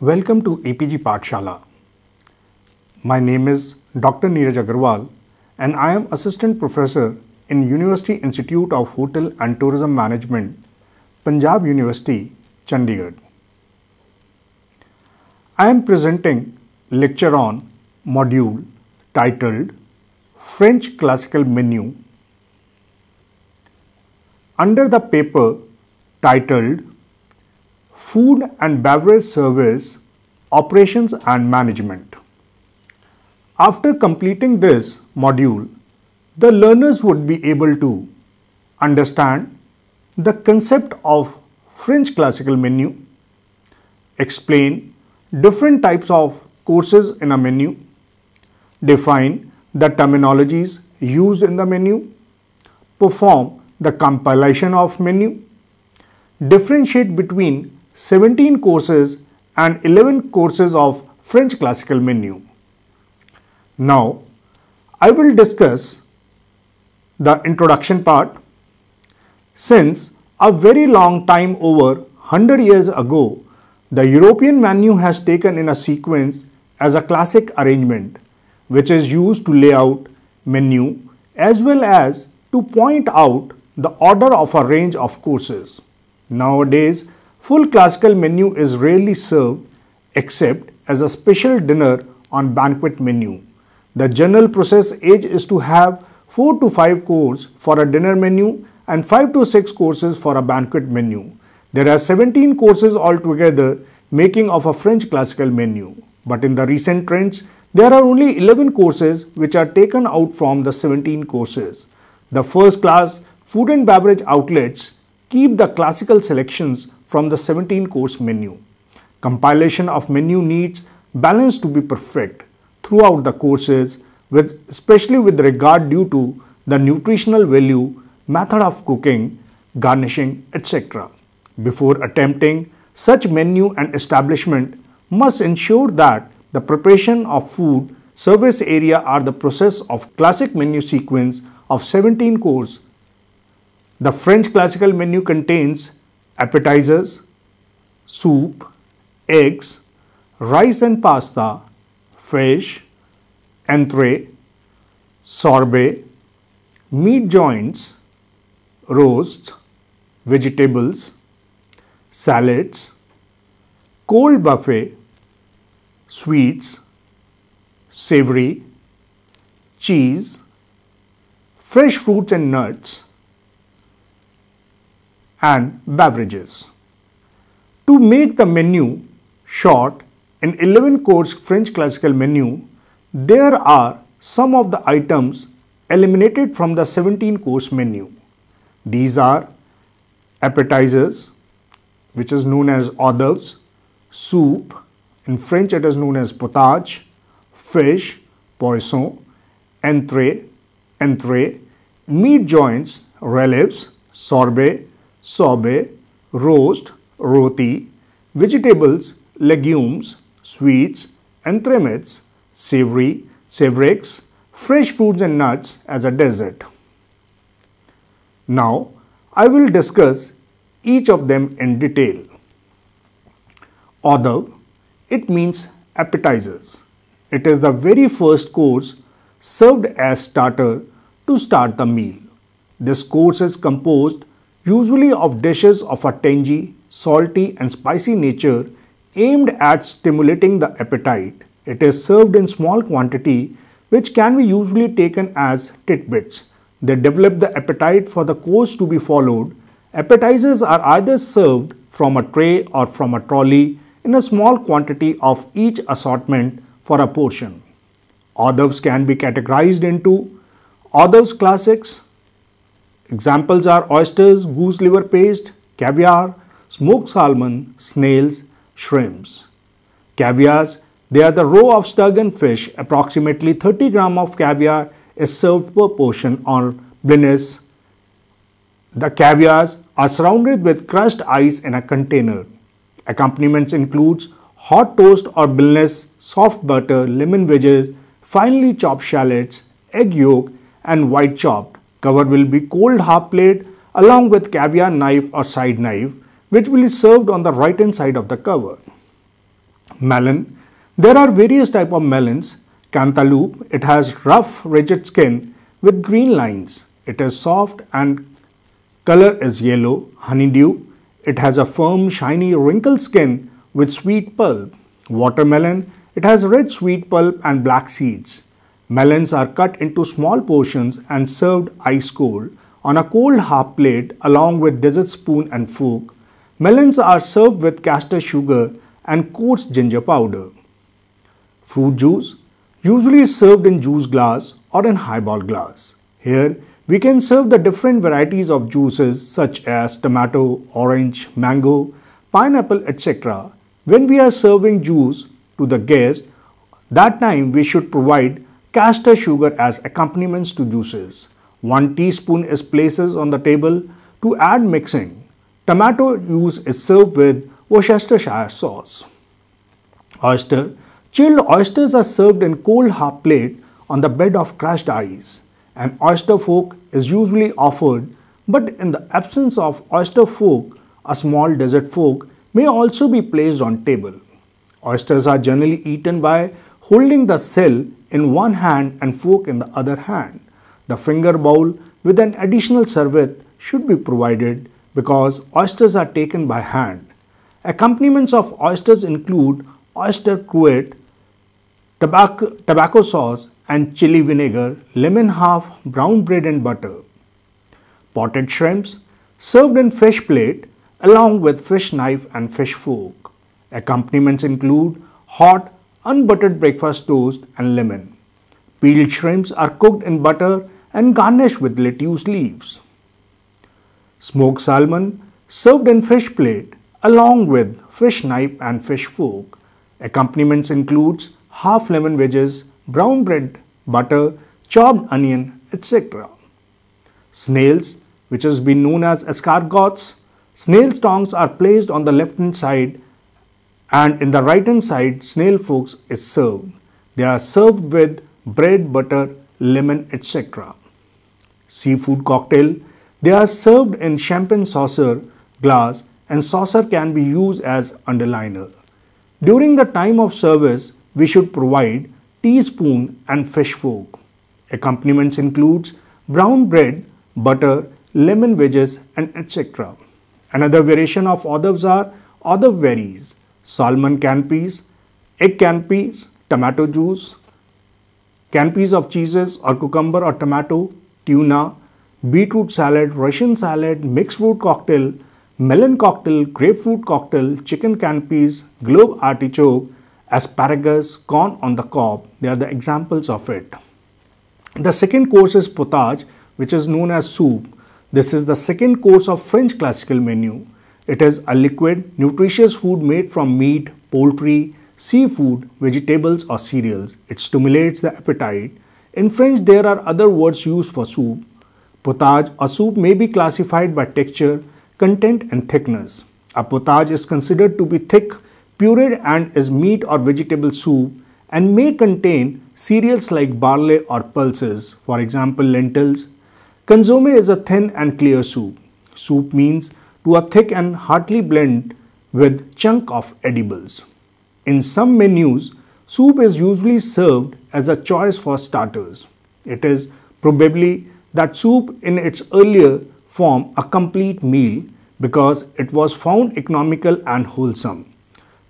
Welcome to APG Patshala. My name is Dr. Neeraj Agarwal and I am Assistant Professor in University Institute of Hotel and Tourism Management, Punjab University, Chandigarh. I am presenting lecture on module titled French Classical Menu under the paper titled Food and Beverage Service Operations and Management. After completing this module, the learners would be able to understand the concept of French classical menu, explain different types of courses in a menu, define the terminologies used in the menu, perform the compilation of menu, differentiate between 17 courses and 11 courses of French classical menu. Now, I will discuss the introduction part. Since a very long time over 100 years ago, the European menu has taken in a sequence as a classic arrangement which is used to lay out menu as well as to point out the order of a range of courses. Nowadays, Full classical menu is rarely served except as a special dinner on banquet menu. The general process age is to have 4 to 5 courses for a dinner menu and 5 to 6 courses for a banquet menu. There are 17 courses altogether making of a French classical menu. But in the recent trends, there are only 11 courses which are taken out from the 17 courses. The first class food and beverage outlets keep the classical selections from the 17 course menu. Compilation of menu needs balance to be perfect throughout the courses, with, especially with regard due to the nutritional value, method of cooking, garnishing, etc. Before attempting, such menu and establishment must ensure that the preparation of food service area are the process of classic menu sequence of 17 course. The French classical menu contains appetizers, soup, eggs, rice and pasta, fish, entree, sorbet, meat joints, roast, vegetables, salads, cold buffet, sweets, savory, cheese, fresh fruits and nuts, and beverages. To make the menu short, an 11 course French classical menu, there are some of the items eliminated from the 17 course menu. These are appetizers, which is known as hors d'oeuvres, soup, in French it is known as potage, fish, poisson, entree, entree, meat joints, relives, sorbet, sorbet, roast, roti, vegetables, legumes, sweets, entremets, savory, savrex, fresh fruits and nuts as a dessert. Now, I will discuss each of them in detail. Adab, it means appetizers. It is the very first course served as starter to start the meal. This course is composed usually of dishes of a tangy, salty and spicy nature aimed at stimulating the appetite. It is served in small quantity which can be usually taken as titbits. They develop the appetite for the course to be followed. Appetizers are either served from a tray or from a trolley in a small quantity of each assortment for a portion. Others can be categorized into others classics, Examples are oysters, goose liver paste, caviar, smoked salmon, snails, shrimps. Caviars, they are the roe of sturgeon fish. Approximately 30 gram of caviar is served per portion on blinis. The caviars are surrounded with crushed ice in a container. Accompaniments includes hot toast or blinis, soft butter, lemon wedges, finely chopped shallots, egg yolk and white chop. Cover will be cold half plate along with caviar knife or side knife which will be served on the right hand side of the cover. Melon. There are various type of melons. Cantaloupe. It has rough rigid skin with green lines. It is soft and color is yellow. Honeydew. It has a firm shiny wrinkled skin with sweet pulp. Watermelon. It has red sweet pulp and black seeds. Melons are cut into small portions and served ice cold on a cold half plate along with dessert spoon and fork. Melons are served with caster sugar and coarse ginger powder. Fruit juice usually is served in juice glass or in highball glass. Here we can serve the different varieties of juices such as tomato, orange, mango, pineapple etc. When we are serving juice to the guest, that time we should provide castor sugar as accompaniments to juices. One teaspoon is placed on the table to add mixing. Tomato juice is served with Worcestershire sauce. Oyster Chilled oysters are served in cold half plate on the bed of crushed ice. An oyster fork is usually offered, but in the absence of oyster fork, a small dessert fork may also be placed on table. Oysters are generally eaten by holding the cell in one hand and fork in the other hand. The finger bowl with an additional serviette should be provided because oysters are taken by hand. Accompaniments of oysters include oyster cruet, tobacco, tobacco sauce and chili vinegar, lemon half, brown bread and butter. Potted shrimps served in fish plate along with fish knife and fish fork. Accompaniments include hot unbuttered breakfast toast and lemon. Peeled shrimps are cooked in butter and garnished with lettuce leaves. Smoked salmon served in fish plate along with fish knife and fish fork. Accompaniments includes half lemon wedges, brown bread, butter, chopped onion, etc. Snails, which has been known as escargots, snail tongs are placed on the left hand side and in the right hand side snail forks is served. They are served with bread, butter, lemon etc. Seafood cocktail, they are served in champagne saucer, glass and saucer can be used as underliner. During the time of service, we should provide teaspoon and fish fork. Accompaniments includes brown bread, butter, lemon wedges and etc. Another variation of others are other berries salmon canapes, egg canapes, tomato juice, canapes of cheeses or cucumber or tomato, tuna, beetroot salad, Russian salad, mixed fruit cocktail, melon cocktail, grapefruit cocktail, chicken canapes, globe artichoke, asparagus, corn on the cob. They are the examples of it. The second course is potage, which is known as soup. This is the second course of French classical menu. It is a liquid, nutritious food made from meat, poultry, seafood, vegetables or cereals. It stimulates the appetite. In French, there are other words used for soup. Potage A soup may be classified by texture, content and thickness. A potage is considered to be thick, pureed and is meat or vegetable soup and may contain cereals like barley or pulses, for example lentils. Consomme is a thin and clear soup. Soup means to a thick and hearty blend with chunk of edibles. In some menus, soup is usually served as a choice for starters. It is probably that soup in its earlier form a complete meal because it was found economical and wholesome.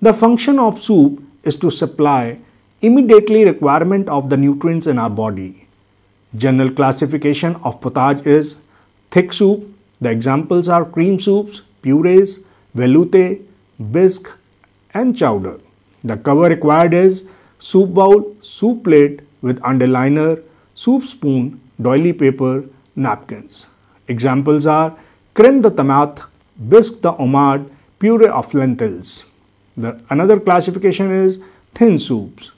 The function of soup is to supply immediately requirement of the nutrients in our body. General classification of potage is thick soup, the examples are cream soups, purees, veloute, bisque and chowder. The cover required is soup bowl, soup plate with underliner, soup spoon, doily paper, napkins. Examples are creme de tomate, bisque de homard, puree of lentils. The another classification is thin soups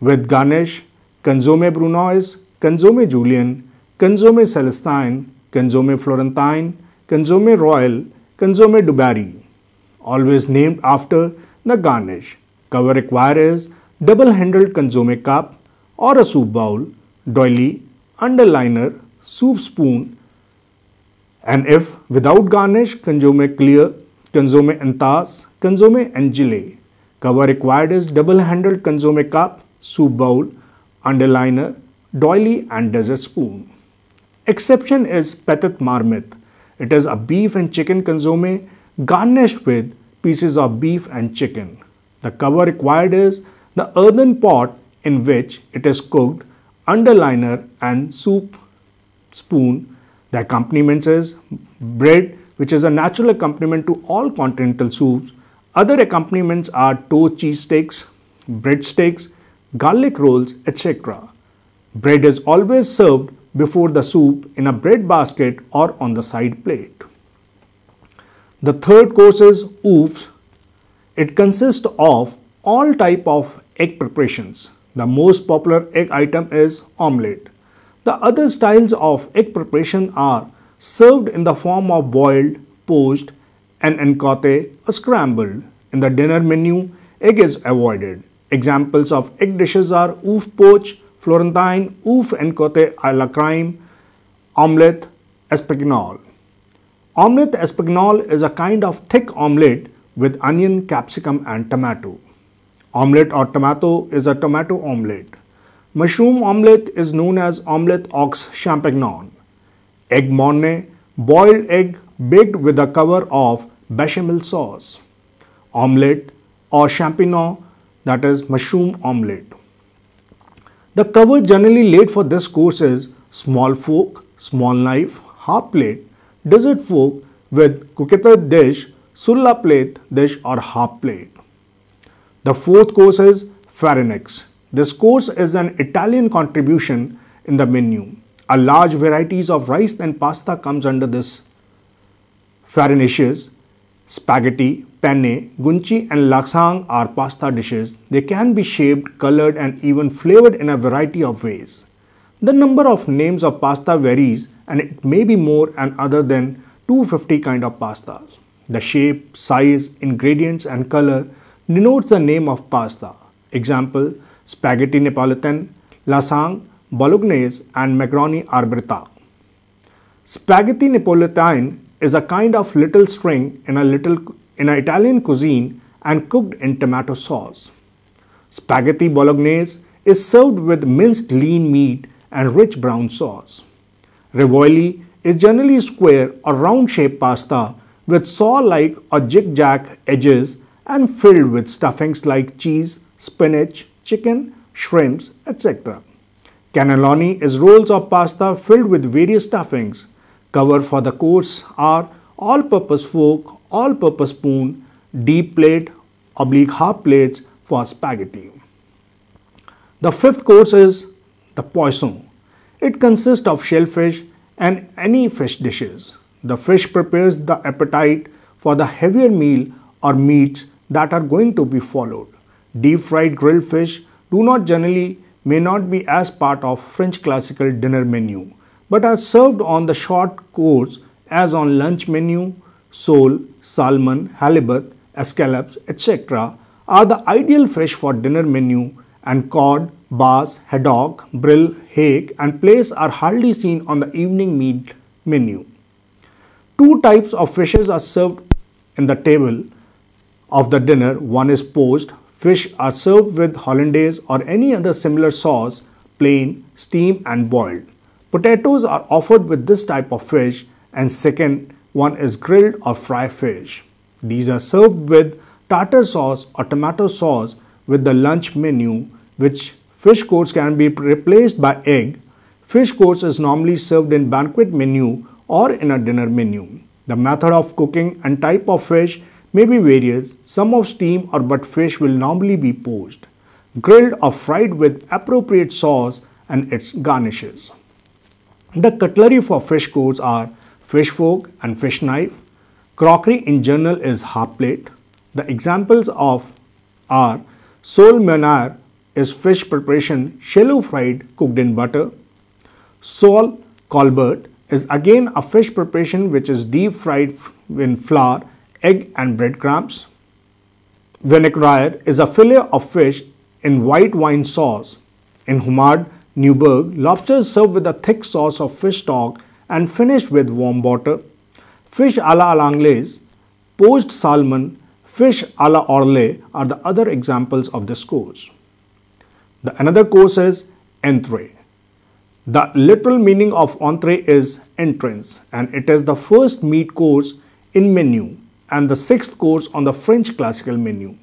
with garnish consomme brunoise, consomme julienne, consomme celestine, consomme Florentine consomme royal consomme Dubarry always named after the garnish cover requires double handled consomme cup और a soup bowl doily under liner soup spoon and if without garnish consomme clear consomme en tasse consomme angele cover required is double handled consomme cup soup bowl under liner doily and dessert spoon Exception is petit marmite. It is a beef and chicken consomme garnished with pieces of beef and chicken. The cover required is the earthen pot in which it is cooked, underliner and soup spoon. The accompaniment is bread, which is a natural accompaniment to all continental soups. Other accompaniments are toast cheese steaks, steaks, garlic rolls, etc. Bread is always served before the soup in a bread basket or on the side plate. The third course is oof. It consists of all type of egg preparations. The most popular egg item is omelette. The other styles of egg preparation are served in the form of boiled, poached, and encote scrambled. In the dinner menu, egg is avoided. Examples of egg dishes are oof poached, Florentine, Ouf and Cote à la crème, omelette, espagnole. Omelette espagnole is a kind of thick omelette with onion, capsicum and tomato. Omelette or tomato is a tomato omelette. Mushroom omelette is known as omelette aux champignon. Egg mornay, boiled egg baked with a cover of bechamel sauce. Omelette or champignon that is mushroom omelette. The cover generally laid for this course is small fork, small knife, half plate, dessert fork with kukita dish, sulla plate dish or half plate. The fourth course is pharynx. This course is an Italian contribution in the menu. A large varieties of rice and pasta comes under this farinaceous Spaghetti, penne, gunchi and laksang are pasta dishes. They can be shaped, colored and even flavored in a variety of ways. The number of names of pasta varies and it may be more and other than 250 kind of pastas. The shape, size, ingredients and color denotes the name of pasta. Example, spaghetti Neapolitan, lasang, bolognese and macaroni arbretta. Spaghetti Neapolitan is a kind of little string in a little in a Italian cuisine and cooked in tomato sauce. Spaghetti bolognese is served with minced lean meat and rich brown sauce. Ravioli is generally square or round-shaped pasta with saw-like or zigzag edges and filled with stuffings like cheese, spinach, chicken, shrimps, etc. Cannelloni is rolls of pasta filled with various stuffings Cover for the course are all-purpose fork, all-purpose spoon, deep plate, oblique half plates for spaghetti. The fifth course is the poisson. It consists of shellfish and any fish dishes. The fish prepares the appetite for the heavier meal or meats that are going to be followed. Deep fried grilled fish do not generally may not be as part of French classical dinner menu but are served on the short course as on lunch menu, sole, salmon, halibut, escallops, etc. are the ideal fish for dinner menu and cod, bass, haddock, brill, hake and plaice are hardly seen on the evening meat menu. Two types of fishes are served in the table of the dinner. One is poached. Fish are served with hollandaise or any other similar sauce, plain, steamed and boiled. Potatoes are offered with this type of fish and second one is grilled or fried fish. These are served with tartar sauce or tomato sauce with the lunch menu which fish course can be replaced by egg. Fish course is normally served in banquet menu or in a dinner menu. The method of cooking and type of fish may be various. Some of steam or but fish will normally be poached, grilled or fried with appropriate sauce and its garnishes. The cutlery for fish courses are fish fork and fish knife. Crockery in general is half plate. The examples of are sole manar is fish preparation shallow fried cooked in butter. Sole colbert is again a fish preparation which is deep fried in flour, egg and breadcrumbs. Vinaigrette is a fillet of fish in white wine sauce. In humard, Newburgh, lobsters served with a thick sauce of fish stock and finished with warm water. Fish a la l'anglaise, poached salmon, fish a la orle are the other examples of this course. The another course is entree. The literal meaning of entree is entrance and it is the first meat course in menu and the sixth course on the French classical menu.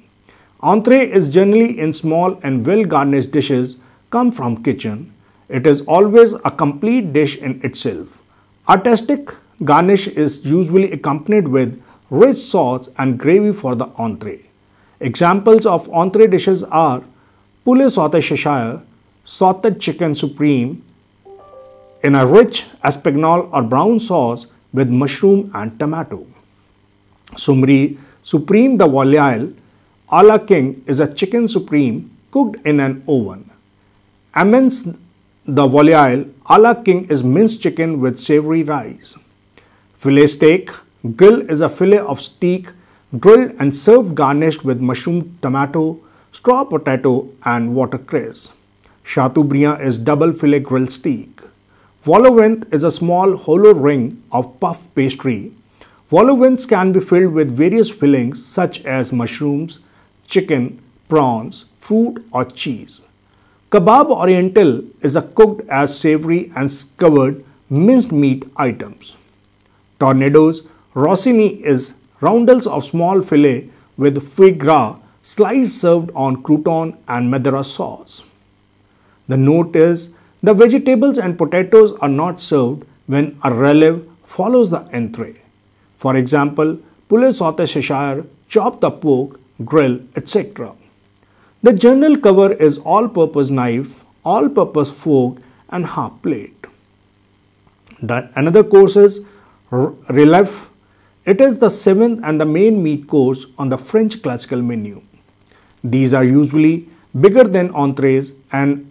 Entree is generally in small and well garnished dishes come from kitchen. It is always a complete dish in itself. Artistic garnish is usually accompanied with rich sauce and gravy for the entree. Examples of entree dishes are poulet sauté Cheshire, sautéed chicken supreme in a rich espagnole or brown sauce with mushroom and tomato. Sumri supreme the volaille a la king is a chicken supreme cooked in an oven. Amidst the volatile, ala king is minced chicken with savory rice. Filet steak grill is a filet of steak grilled and served garnished with mushroom tomato, straw potato and watercress. Chateaubriand is double filet grilled steak. Wolowinth is a small hollow ring of puff pastry. Wolowinths can be filled with various fillings such as mushrooms, chicken, prawns, fruit or cheese. Kebab oriental is a cooked as savory and covered minced meat items. Tornadoes rossini is roundels of small fillet with foie gras slice served on crouton and Madeira sauce. The note is the vegetables and potatoes are not served when a relive follows the entree. For example, poulet saute Cheshire, chop the pork, grill, etc. The journal cover is all-purpose knife, all-purpose fork and half plate. The, another course is relief. It is the seventh and the main meat course on the French classical menu. These are usually bigger than entrees and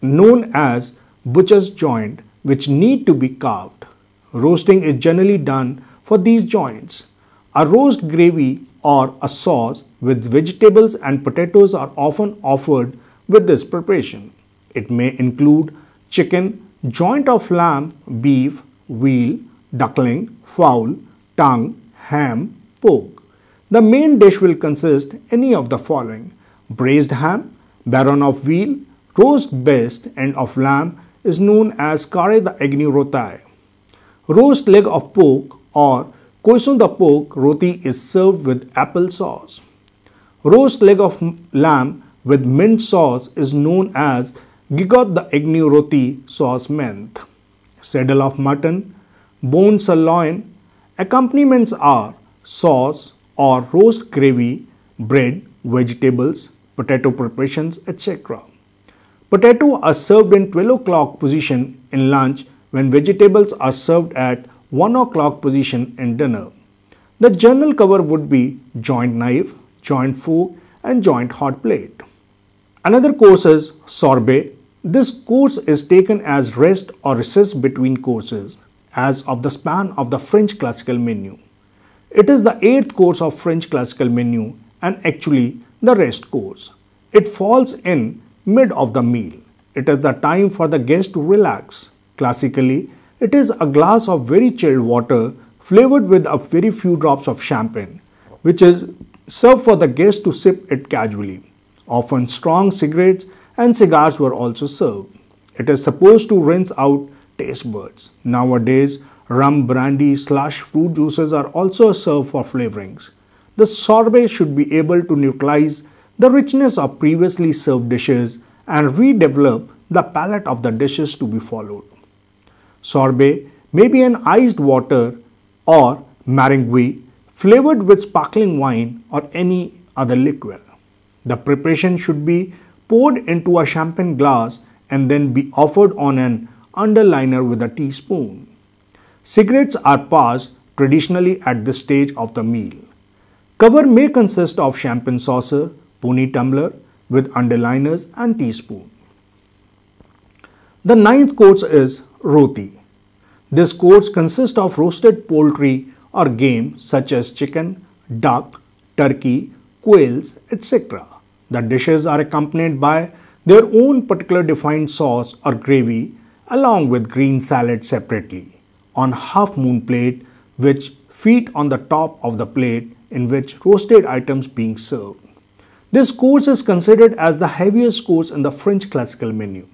known as butcher's joint which need to be carved. Roasting is generally done for these joints. A roast gravy or a sauce with vegetables and potatoes are often offered with this preparation. It may include chicken, joint of lamb, beef, veal, duckling, fowl, tongue, ham, pork. The main dish will consist any of the following. Braised ham, baron of veal, roast breast and of lamb is known as kare the agni rotai. Roast leg of pork or Koisunda pork roti is served with apple sauce. Roast leg of lamb with mint sauce is known as gigot the agnew roti sauce ment. Saddle of mutton, bone sirloin, accompaniments are sauce or roast gravy, bread, vegetables, potato preparations, etc. Potato are served in 12 o'clock position in lunch when vegetables are served at 1 o'clock position in dinner. The general cover would be joint knife, joint fork and joint hot plate. Another course is sorbet. This course is taken as rest or recess between courses as of the span of the French classical menu. It is the eighth course of French classical menu and actually the rest course. It falls in mid of the meal. It is the time for the guest to relax. Classically, it is a glass of very chilled water flavored with a very few drops of champagne, which is served for the guests to sip it casually. Often strong cigarettes and cigars were also served. It is supposed to rinse out taste buds. Nowadays, rum, brandy, slush, fruit juices are also served for flavorings. The sorbet should be able to neutralize the richness of previously served dishes and redevelop the palate of the dishes to be followed sorbet, maybe an iced water or meringue, flavored with sparkling wine or any other liquid. The preparation should be poured into a champagne glass and then be offered on an underliner with a teaspoon. Cigarettes are passed traditionally at this stage of the meal. Cover may consist of champagne saucer, pony tumbler with underliners and teaspoon. The ninth course is roti. This course consists of roasted poultry or game such as chicken, duck, turkey, quails, etc. The dishes are accompanied by their own particular defined sauce or gravy along with green salad separately on half moon plate which feet on the top of the plate in which roasted items being served. This course is considered as the heaviest course in the French classical menu.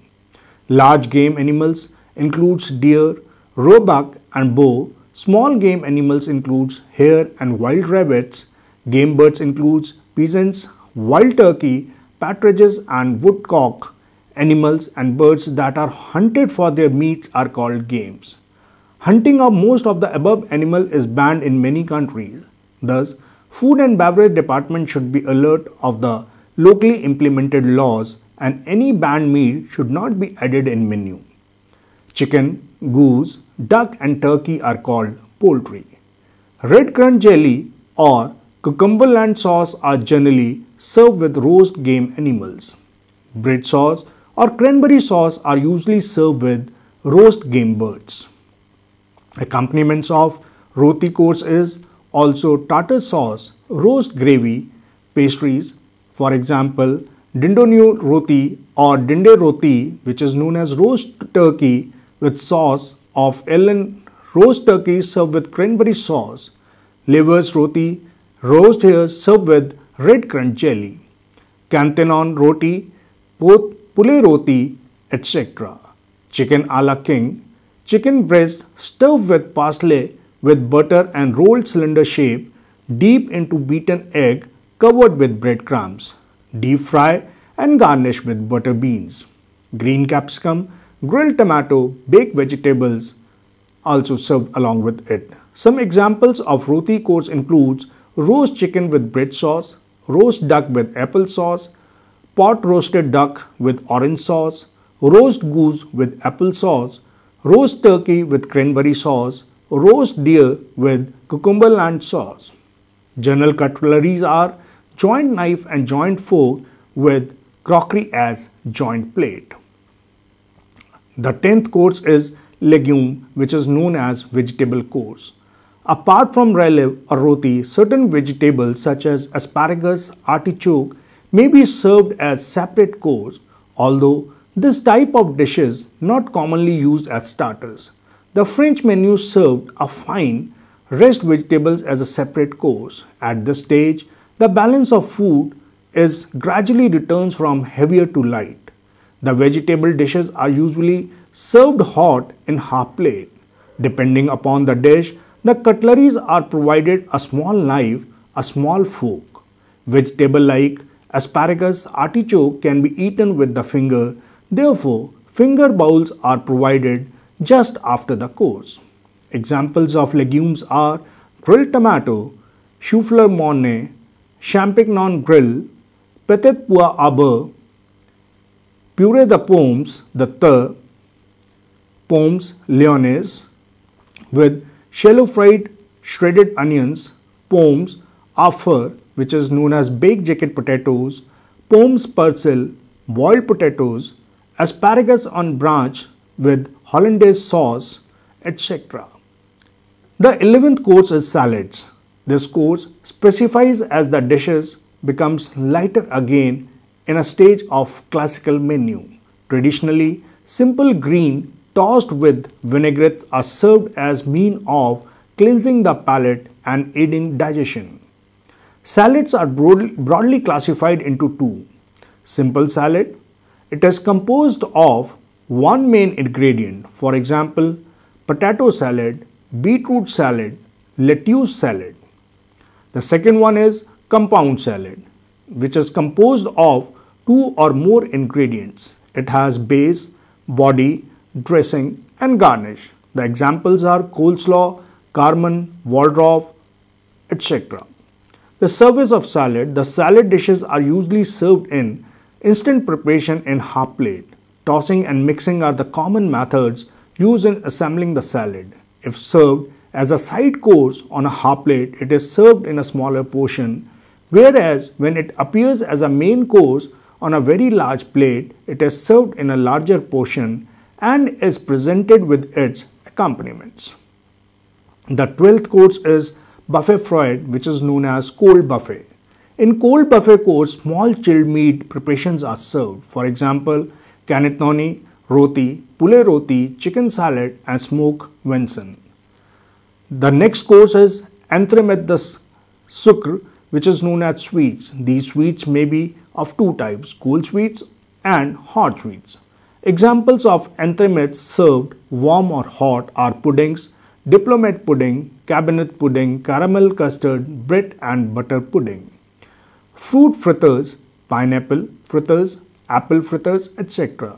Large game animals includes deer, roebuck and boar. Small game animals includes hare and wild rabbits. Game birds includes peasants, wild turkey, partridges and woodcock. Animals and birds that are hunted for their meats are called games. Hunting of most of the above animal is banned in many countries. Thus, food and beverage department should be alert of the locally implemented laws and any banned meat should not be added in menu. Chicken, goose, duck and turkey are called poultry. Red currant jelly or cucumber and sauce are generally served with roast game animals. Bread sauce or cranberry sauce are usually served with roast game birds. Accompaniments of roti course is also tartar sauce, roast gravy, pastries, for example, Dindonyu roti or dinde roti, which is known as roast turkey with sauce of ellen roast turkey served with cranberry sauce, livers roti, roast here served with red currant jelly, cantonon roti, pule roti, etc. Chicken a la king, chicken breast stuffed with parsley with butter and rolled cylinder shape deep into beaten egg covered with breadcrumbs deep fry and garnish with butter beans, green capsicum, grilled tomato, baked vegetables also serve along with it. Some examples of roti course includes roast chicken with bread sauce, roast duck with apple sauce, pot roasted duck with orange sauce, roast goose with apple sauce, roast turkey with cranberry sauce, roast deer with cucumber and sauce. General cutleries are joint knife and joint fork with crockery as joint plate. The 10th course is legume which is known as vegetable course. Apart from relive or roti, certain vegetables such as asparagus, artichoke may be served as separate course although this type of dishes not commonly used as starters. The French menu served a fine rest vegetables as a separate course. At this stage, the balance of food is gradually returns from heavier to light. The vegetable dishes are usually served hot in half plate. Depending upon the dish, the cutleries are provided a small knife, a small fork. Vegetable like asparagus, artichoke can be eaten with the finger. Therefore, finger bowls are provided just after the course. Examples of legumes are grilled tomato, choufleur mornay, Champignon Grill, Petit Pois Arbor, Purée de Pommes, the third, Pommes Lyonnaise, with shallow fried shredded onions, Pommes Affer, which is known as baked jacket potatoes, Pommes Persil, boiled potatoes, asparagus on branch with hollandaise sauce, etc. The 11th course is salads. This course specifies as the dishes becomes lighter again in a stage of classical menu. Traditionally, simple green tossed with vinaigrette are served as mean of cleansing the palate and aiding digestion. Salads are broad, broadly classified into two. Simple salad. It is composed of one main ingredient, for example, potato salad, beetroot salad, lettuce salad. The second one is compound salad, which is composed of two or more ingredients. It has base, body, dressing and garnish. The examples are coleslaw, carmen, waldorf, etc. The service of salad, the salad dishes are usually served in instant preparation in half plate. Tossing and mixing are the common methods used in assembling the salad. If served as a side course on a half plate, it is served in a smaller portion, whereas when it appears as a main course on a very large plate, it is served in a larger portion and is presented with its accompaniments. The 12th course is buffet Freud, which is known as cold buffet. In cold buffet course, small chilled meat preparations are served. For example, canetoni, roti, pule roti, chicken salad and smoked venison. The next course is Anthramet the Sukr, which is known as sweets. These sweets may be of two types, cool sweets and hot sweets. Examples of entremets served warm or hot are puddings, diplomat pudding, cabinet pudding, caramel custard, bread and butter pudding. Fruit fritters, pineapple fritters, apple fritters, etc.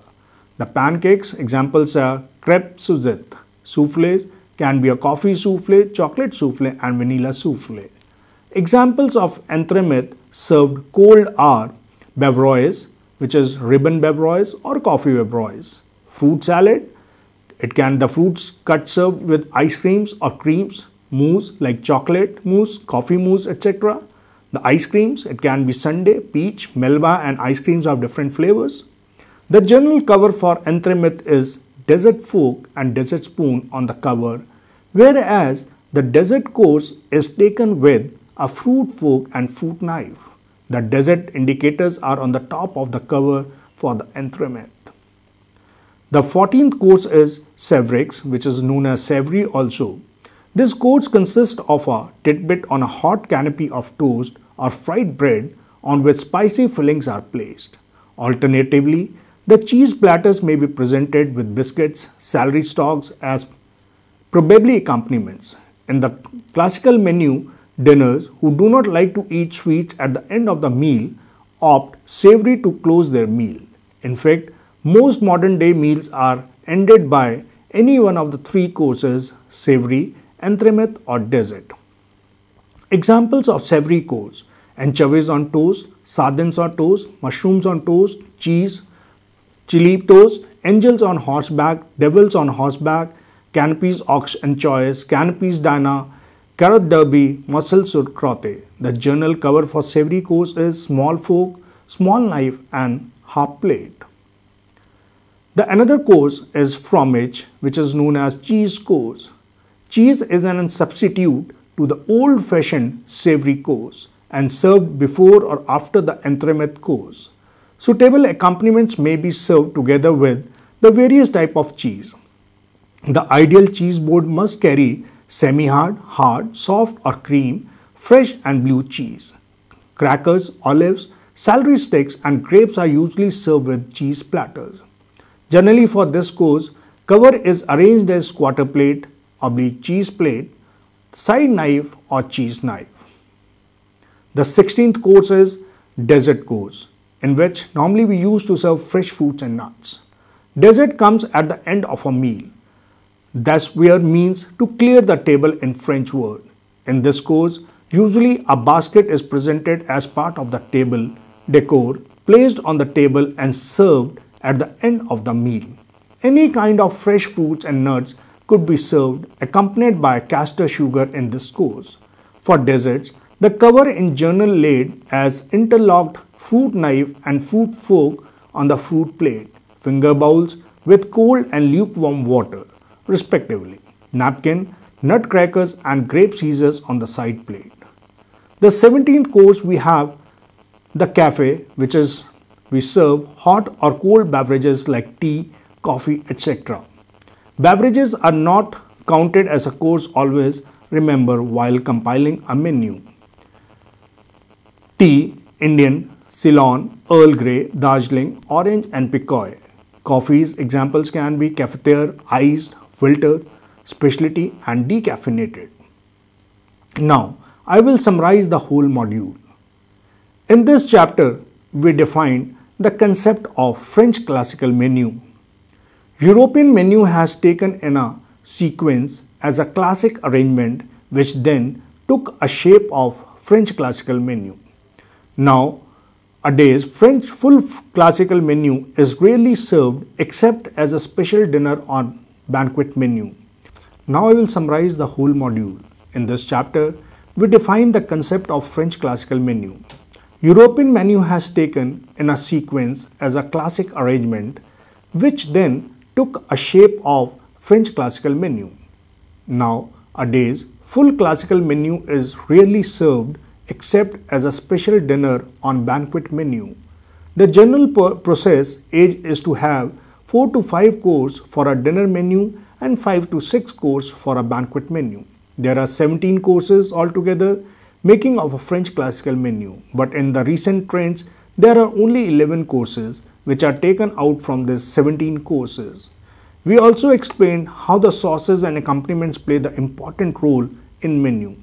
The pancakes examples are crepe suzette, souffles, can be a coffee souffle, chocolate souffle and vanilla souffle. Examples of entremets served cold are beverages, which is ribbon beverages or coffee beverages, fruit salad, it can the fruits cut served with ice creams or creams, mousse like chocolate mousse, coffee mousse, etc. The ice creams, it can be sundae, peach, melba and ice creams of different flavors. The general cover for entremet is desert fork and desert spoon on the cover whereas the desert course is taken with a fruit fork and fruit knife. The desert indicators are on the top of the cover for the entremet. The 14th course is Sevrix, which is known as Sevri also. This course consists of a tidbit on a hot canopy of toast or fried bread on which spicy fillings are placed. Alternatively, the cheese platters may be presented with biscuits, celery stalks as probably accompaniments. In the classical menu, dinners who do not like to eat sweets at the end of the meal opt savory to close their meal. In fact, most modern day meals are ended by any one of the three courses savory, entremet, or dessert. Examples of savory course anchovies on toast, sardines on toast, mushrooms on toast, cheese, chili toast, angels on horseback, devils on horseback, Canopies Ox and Choice, Canopies Dana, Carrot Derby, Muscle Sud Crotte. The journal cover for savory course is Small Fork, Small Knife and Half Plate. The another course is fromage which is known as cheese course. Cheese is an substitute to the old-fashioned savory course and served before or after the entremet course. Suitable accompaniments may be served together with the various type of cheese. The ideal cheese board must carry semi-hard, hard, soft or cream, fresh and blue cheese. Crackers, olives, celery sticks and grapes are usually served with cheese platters. Generally for this course, cover is arranged as quarter plate, oblique cheese plate, side knife or cheese knife. The 16th course is dessert course in which normally we use to serve fresh fruits and nuts. Dessert comes at the end of a meal. Dasvier means to clear the table in French word. In this course, usually a basket is presented as part of the table decor placed on the table and served at the end of the meal. Any kind of fresh fruits and nuts could be served accompanied by caster sugar in this course. For desserts, the cover in general laid as interlocked food knife and food fork on the food plate, finger bowls with cold and lukewarm water respectively, napkin, nutcrackers and grape scissors on the side plate. The 17th course we have the cafe which is we serve hot or cold beverages like tea, coffee etc. Beverages are not counted as a course always remember while compiling a menu. Tea, Indian, Ceylon, Earl Grey, Darjeeling, Orange and Picoy. Coffees examples can be cafetiere, iced, filter, specialty and decaffeinated. Now, I will summarize the whole module. In this chapter, we defined the concept of French classical menu. European menu has taken in a sequence as a classic arrangement which then took a shape of French classical menu. Now, a day's French full classical menu is rarely served except as a special dinner on banquet menu. Now I will summarize the whole module. In this chapter, we define the concept of French classical menu. European menu has taken in a sequence as a classic arrangement, which then took a shape of French classical menu. Nowadays, full classical menu is rarely served except as a special dinner on banquet menu. The general process age is to have 4 to 5 course for a dinner menu and 5 to 6 course for a banquet menu. There are 17 courses altogether making of a French classical menu but in the recent trends there are only 11 courses which are taken out from these 17 courses. We also explained how the sauces and accompaniments play the important role in menu.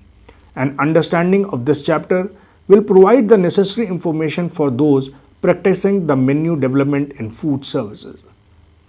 An understanding of this chapter will provide the necessary information for those practicing the menu development in food services.